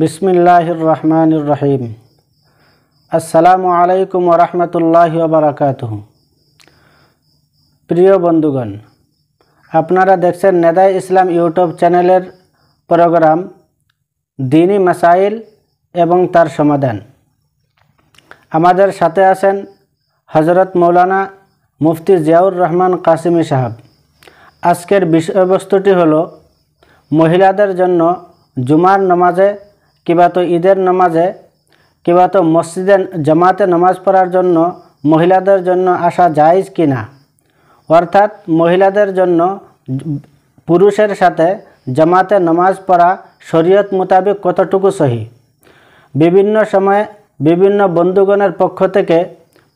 বিসমিল্লাহির রহমানুর রহিম আসসালামু আলাইকুম ওরহমতুল্লাহ বারাকাত প্রিয় বন্ধুগণ আপনারা দেখছেন নেদাই ইসলাম ইউটিউব চ্যানেলের প্রোগ্রাম দিনী মাসাইল এবং তার সমাধান আমাদের সাথে আছেন হজরত মৌলানা মুফতি জিয়াউর রহমান কাসিমি সাহাব আজকের বিষয়বস্তুটি হল মহিলাদের জন্য জুমার নামাজে কিংবা তো ঈদের নামাজে কিংবা তো মসজিদে জামাতে নামাজ পড়ার জন্য মহিলাদের জন্য আসা জায়জ কি না অর্থাৎ মহিলাদের জন্য পুরুষের সাথে জামাতে নামাজ পড়া শরীয়ত মোতাবেক কতটুকু সহি বিভিন্ন সময়ে বিভিন্ন বন্ধুগণের পক্ষ থেকে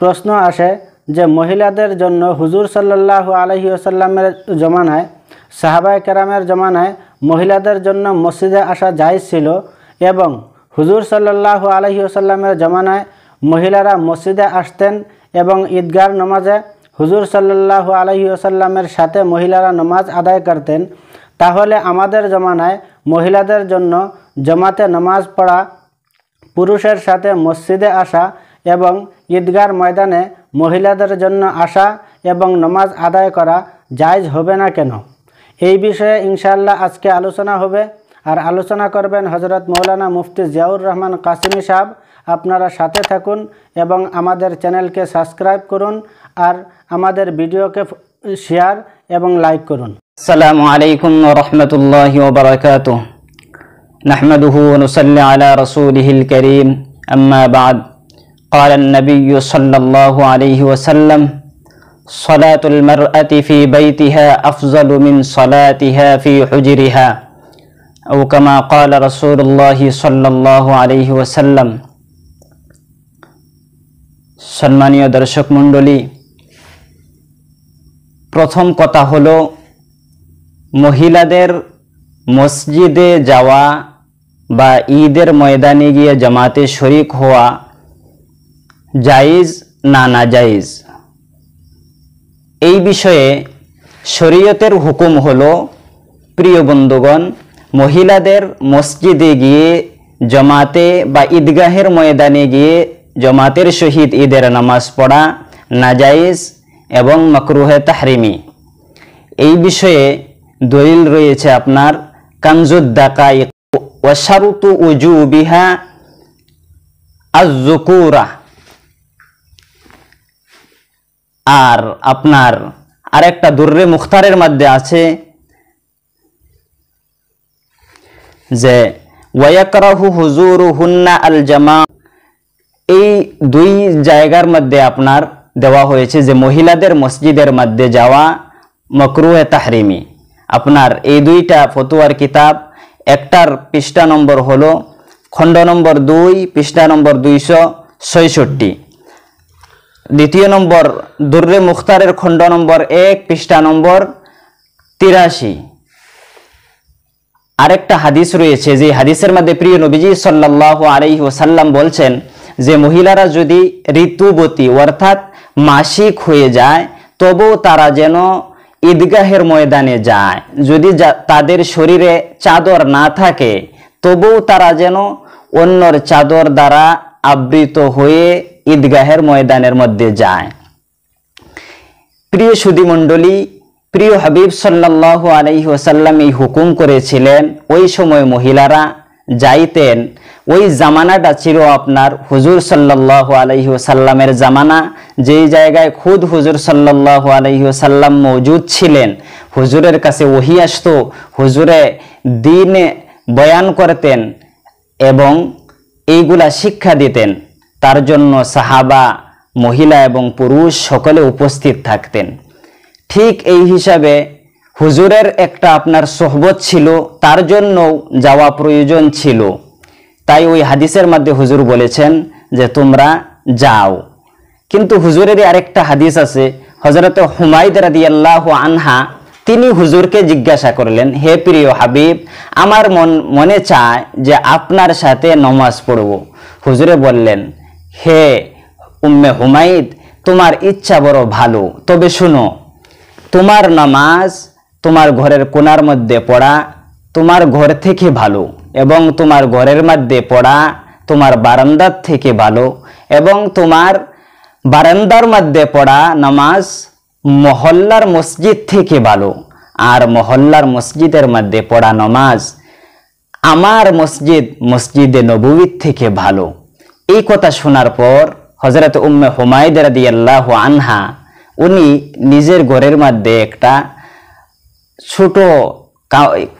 প্রশ্ন আসে যে মহিলাদের জন্য হুজুর সাল্লাহ আলহি আসাল্লামের জমানায় সাহাবায় কেরামের জমানায় মহিলাদের জন্য মসজিদে আসা জায়জ ছিল এবং হুজুর সাল্লাহ আলহি আসাল্লামের জমানায় মহিলারা মসজিদে আসতেন এবং ঈদগার নমাজে হুজুর সাল্লাহ আলহি আসাল্লামের সাথে মহিলারা নমাজ আদায় করতেন তাহলে আমাদের জমানায় মহিলাদের জন্য জমাতে নামাজ পড়া পুরুষের সাথে মসজিদে আসা এবং ঈদগার ময়দানে মহিলাদের জন্য আসা এবং নমাজ আদায় করা জায়জ হবে না কেন এই বিষয়ে ইনশাল্লাহ আজকে আলোচনা হবে আর আলোচনা করবেন হজরত মৌলানা মুফতি জিয়াউর রহমান কাসিমি সাহেব আপনারা সাথে থাকুন এবং আমাদের চ্যানেলকে সাবস্ক্রাইব করুন আর আমাদের ভিডিওকে শেয়ার এবং লাইক করুন আসসালামু আলাইকুম রহমতুল্লাহ ওবরাকাত আলা ونصلي على رسوله قال النبي صلى الله عليه وسلم صلاة المرأة في بيتها أفضل من صلاتها في حجرها وكما قال رسول الله صلى الله عليه وسلم সম্মানীয় দর্শক মণ্ডলী প্রথম কথা হলো মহিলাদের মসজিদে যাওয়া বা ঈদের ময়দানে গিয়ে জামাতে শরিক হওয়া জায়েজ না না জায়েজ এই বিষয়ে শরীয়তের হুকুম হলো প্রিয় বন্ধুগণ মহিলাদের মসজিদে গিয়ে জমাতে বা ঈদগাহের ময়দানে গিয়ে জমাতের শহীদ ঈদের নামাজ পড়া নাজাইজ এবং মকরুহে তাহরিমি এই বিষয়ে দলিল রয়েছে আপনার কানজুদ্দাকা ওয়াশারুতু উজু বিহা আজুকুরা আর আপনার আরেকটা দুর্রে মুখতারের মধ্যে আছে যে ওয়াকারাহু হুজুর হুন্না আল জামা এই দুই জায়গার মধ্যে আপনার দেওয়া হয়েছে যে মহিলাদের মসজিদের মধ্যে যাওয়া মকরু এ তাহরিমি আপনার এই দুইটা ফতুয়ার কিতাব একটার পৃষ্ঠা নম্বর হলো খণ্ড নম্বর দুই পৃষ্ঠা নম্বর দুইশো ছয়ষট্টি দ্বিতীয় নম্বর দুর্রে মুখতারের খণ্ড নম্বর এক পৃষ্ঠা নম্বর তিরাশি আরেকটা হাদিস রয়েছে যে হাদিসের মধ্যে প্রিয় নবীজি সাল্লাহ আলাইহি সাল্লাম বলছেন যে মহিলারা যদি ঋতুবতী অর্থাৎ মাসিক হয়ে যায় তবু তারা যেন ঈদগাহের ময়দানে যায় যদি তাদের শরীরে চাদর না থাকে তবুও তারা যেন অন্যর চাদর দ্বারা আবৃত হয়ে ঈদগাহের ময়দানের মধ্যে যায় প্রিয় সুদীমণ্ডলী প্রিয় হাবিব সাল্লাহ আলাইহি ওসাল্লাম এই হুকুম করেছিলেন ওই সময় মহিলারা যাইতেন ওই জামানাটা ছিল আপনার হুজুর সাল্লাহ আলহি ওসাল্লামের জামানা যেই জায়গায় খুদ হুজুর সাল্লাহ আলহি ওসাল্লাম মজুদ ছিলেন হুজুরের কাছে ওহি আসত হুজুরে দিন বয়ান করতেন এবং এইগুলা শিক্ষা দিতেন তার জন্য সাহাবা মহিলা এবং পুরুষ সকলে উপস্থিত থাকতেন ঠিক এই হিসাবে হুজুরের একটা আপনার সহবত ছিল তার জন্য যাওয়া প্রয়োজন ছিল তাই ওই হাদিসের মধ্যে হুজুর বলেছেন যে তোমরা যাও কিন্তু হুজুরেরই আরেকটা হাদিস আছে হজরত হুমায়দ রাদিয়াল্লাহ আনহা তিনি হুজুরকে জিজ্ঞাসা করলেন হে প্রিয় হাবিব আমার মন মনে চায় যে আপনার সাথে নমাজ পড়ব হুজুরে বললেন হে উম্মে হুমায়দ তোমার ইচ্ছা বড় ভালো তবে শুনো তোমার নামাজ তোমার ঘরের কোনার মধ্যে পড়া তোমার ঘর থেকে ভালো এবং তোমার ঘরের মধ্যে পড়া তোমার বারান্দার থেকে ভালো এবং তোমার বারান্দার মধ্যে পড়া নামাজ মহল্লার মসজিদ থেকে ভালো আর মহল্লার মসজিদের মধ্যে পড়া নামাজ আমার মসজিদ মসজিদে নবীর থেকে ভালো এই কথা শোনার পর হজরত উম্মে হুমায়দ দিয়াল্লাহ আনহা উনি নিজের ঘরের মধ্যে একটা ছোট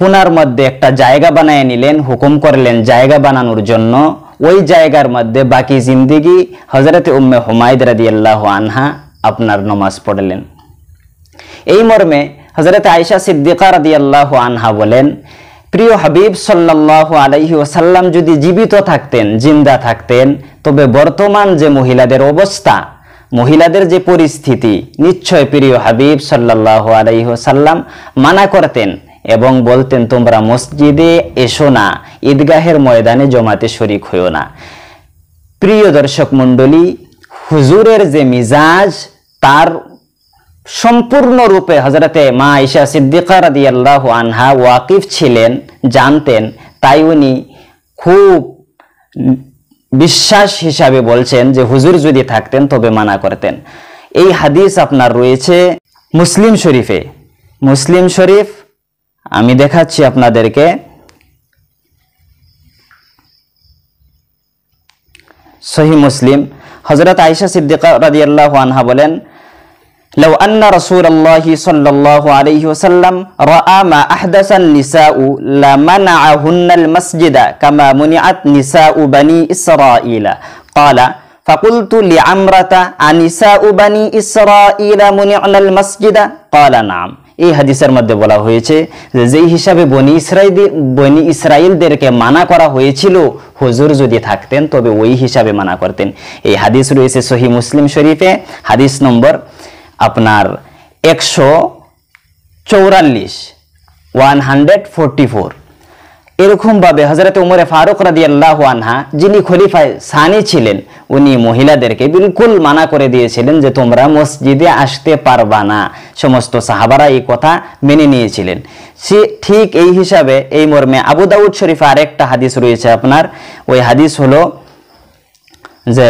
কোনার মধ্যে একটা জায়গা বানায় নিলেন হুকুম করলেন জায়গা বানানোর জন্য ওই জায়গার মধ্যে বাকি জিন্দিগি হজরত উম্মে হুমায়দ রাদিয়াল্লাহ আনহা আপনার নমাজ পড়লেন এই মর্মে হজরত আয়সা সিদ্দিকা রাদিয়াল্লাহ আনহা বলেন প্রিয় হাবিব সাল্লাহ আলাইহি ওসাল্লাম যদি জীবিত থাকতেন জিন্দা থাকতেন তবে বর্তমান যে মহিলাদের অবস্থা মহিলাদের যে পরিস্থিতি নিশ্চয় প্রিয় হাবিব সাল্লাহ আলাইহসাল্লাম মানা করতেন এবং বলতেন তোমরা মসজিদে এসো না ঈদগাহের ময়দানে জমাতে শরিক হইও না প্রিয় দর্শক মণ্ডলী হুজুরের যে মিজাজ তার সম্পূর্ণরূপে হজরতে মা ইশা সিদ্দিকার আদি আল্লাহ আনহা ওয়াকিফ ছিলেন জানতেন তাই উনি খুব বিশ্বাস হিসাবে বলছেন যে হুজুর যদি থাকতেন তবে মানা করতেন এই হাদিস আপনার রয়েছে মুসলিম শরীফে মুসলিম শরীফ আমি দেখাচ্ছি আপনাদেরকে সহি মুসলিম হজরত আয়সা সিদ্দিকা রাজিয়াল্লাহ আনহা বলেন لو أن رسول الله صلى الله عليه وسلم رأى ما أحدث النساء لمنعهن المسجد كما منعت نساء بني إسرائيل قال فقلت لعمرة أنساء بني إسرائيل منعن المسجد قال نعم এই হাদিসের মধ্যে বলা হয়েছে যে যেই হিসাবে বনি ইসরাইদের বনি ইসরায়েলদেরকে মানা করা হয়েছিল হুজুর যদি থাকতেন তবে ওই হিসাবে মানা করতেন এই হাদিস রয়েছে সহি মুসলিম শরীফে হাদিস নম্বর আপনার একশো চৌরাল্লিশ ওয়ান হান্ড্রেড ফোরটি ফোর এরকমভাবে হজরত উমরে ফারুক রাদিয়াল্লাহ আনহা যিনি খলিফায় সানি ছিলেন উনি মহিলাদেরকে বিলকুল মানা করে দিয়েছিলেন যে তোমরা মসজিদে আসতে পারবা না সমস্ত সাহাবারা এই কথা মেনে নিয়েছিলেন সে ঠিক এই হিসাবে এই মর্মে আবু দাউদ শরীফে আরেকটা হাদিস রয়েছে আপনার ওই হাদিস হলো যে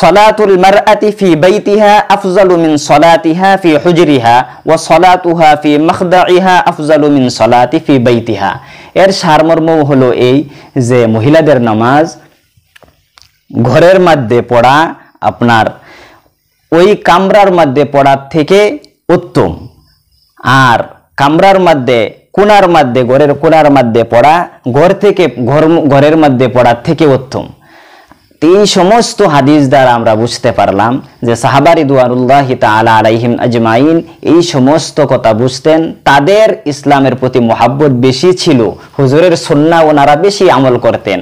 সলাতুল মারআতি ফি বাইতিহা আফজালু মিন সলাতিহা ফি হুজরিহা ওয়া সলাতুহা ফি মখদাইহা আফজালু মিন সলাতি ফি বাইতিহা এর সারমর্ম হলো এই যে মহিলাদের নামাজ ঘরের মধ্যে পড়া আপনার ওই কামরার মধ্যে পড়ার থেকে উত্তম আর কামরার মধ্যে কোনার মধ্যে ঘরের কোনার মধ্যে পড়া ঘর থেকে ঘর ঘরের মধ্যে পড়ার থেকে উত্তম এই সমস্ত হাদিস দ্বারা আমরা বুঝতে পারলাম যে সাহাবার ইদুয়ারুল্লাহ আলা আলাইহিম আজমাইন এই সমস্ত কথা বুঝতেন তাদের ইসলামের প্রতি মোহাব্বত বেশি ছিল হুজুরের সন্না ওনারা বেশি আমল করতেন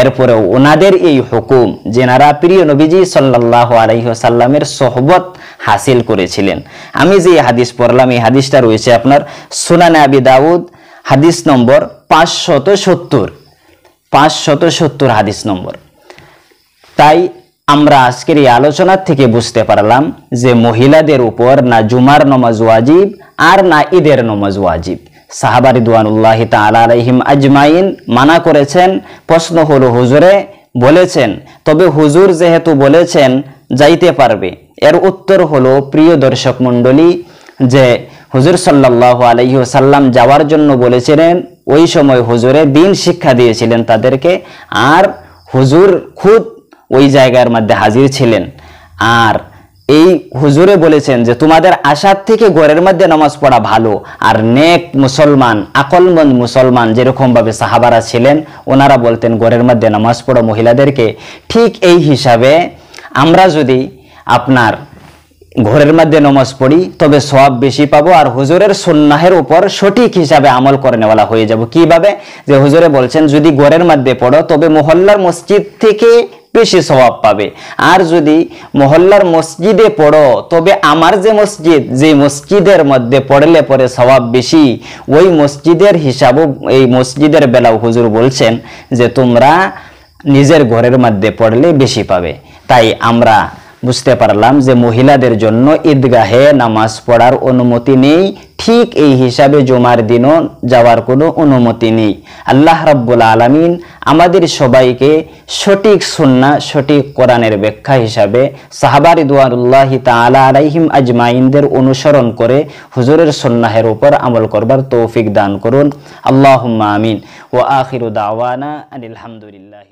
এরপরেও ওনাদের এই হুকুম যেনারা প্রিয় নবীজি সাল্লাহ আলহি সাল্লামের সোহবত হাসিল করেছিলেন আমি যে হাদিস পড়লাম এই হাদিসটা রয়েছে আপনার সোনানে আবি দাউদ হাদিস নম্বর পাঁচশত সত্তর পাঁচশত সত্তর হাদিস নম্বর তাই আমরা আজকের এই আলোচনা থেকে বুঝতে পারলাম যে মহিলাদের উপর না জুমার নমাজ ওয়াজিব আর না ঈদের নমাজ ওয়াজিব সাহাবা রিদুয়ানুল্লাহ তালা আলহিম আজমাইন মানা করেছেন প্রশ্ন হল হুজুরে বলেছেন তবে হুজুর যেহেতু বলেছেন যাইতে পারবে এর উত্তর হলো প্রিয় দর্শক মণ্ডলী যে হুজুর সাল্লাহ সাল্লাম যাওয়ার জন্য বলেছিলেন ওই সময় হুজুরে দিন শিক্ষা দিয়েছিলেন তাদেরকে আর হুজুর খুব ওই জায়গার মধ্যে হাজির ছিলেন আর এই হুজুরে বলেছেন যে তোমাদের আশার থেকে গড়ের মধ্যে নামাজ পড়া ভালো আর নেক মুসলমান আকলমন্দ মুসলমান যেরকমভাবে সাহাবারা ছিলেন ওনারা বলতেন গড়ের মধ্যে নামাজ পড়া মহিলাদেরকে ঠিক এই হিসাবে আমরা যদি আপনার ঘরের মধ্যে নমাজ পড়ি তবে সব বেশি পাবো আর হুজুরের সন্ন্যাহের উপর সঠিক হিসাবে আমল করে নেওয়ালা হয়ে যাব কিভাবে যে হুজুরে বলছেন যদি ঘরের মধ্যে পড়ো তবে মহল্লার মসজিদ থেকে বেশি স্বভাব পাবে আর যদি মহল্লার মসজিদে পড়ো তবে আমার যে মসজিদ যে মসজিদের মধ্যে পড়লে পরে স্বভাব বেশি ওই মসজিদের হিসাবও এই মসজিদের বেলাও হুজুর বলছেন যে তোমরা নিজের ঘরের মধ্যে পড়লে বেশি পাবে তাই আমরা বুঝতে পারলাম যে মহিলাদের জন্য ঈদগাহে নামাজ পড়ার অনুমতি নেই ঠিক এই হিসাবে জমার দিনও যাওয়ার কোনো অনুমতি নেই আল্লাহ রব্বুল আলমিন আমাদের সবাইকে সঠিক সুন্না সঠিক কোরআনের ব্যাখ্যা হিসাবে সাহাবারি ইদুয়ানুল্লাহ তালা আলাইহিম আজমাইনদের অনুসরণ করে হুজুরের সন্ন্যাহের উপর আমল করবার তৌফিক দান করুন আল্লাহ আমিন ও আখির দাওয়ানা আলহামদুলিল্লাহ